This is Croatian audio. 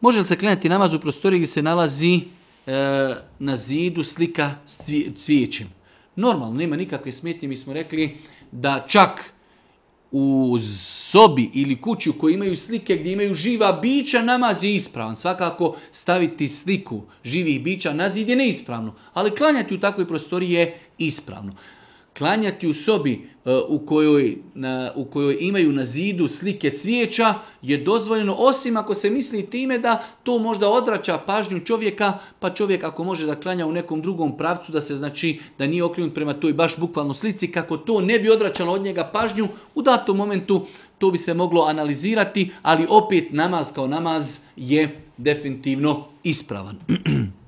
Može li se klanjati namaz u prostoriji gdje se nalazi e, na zidu slika s cvijećem? Normalno, nema nikakve smetnje. Mi smo rekli da čak u sobi ili kući u kojoj imaju slike gdje imaju živa bića, namaz je ispravan. Svakako staviti sliku živih bića na zid je neispravno, ali klanjati u takvoj prostoriji je ispravno. Klanjati u sobi e, u kojoj, u kojoj imaju na zidu slike cvijeća je dozvoljeno, osim ako se misli time da to možda odvraća pažnju čovjeka, pa čovjek ako može da klanja u nekom drugom pravcu, da se znači da nije okrenut prema toj baš bukvalno slici, kako to ne bi odvraćalo od njega pažnju, u datom momentu to bi se moglo analizirati, ali opet namaz kao namaz je definitivno ispravan.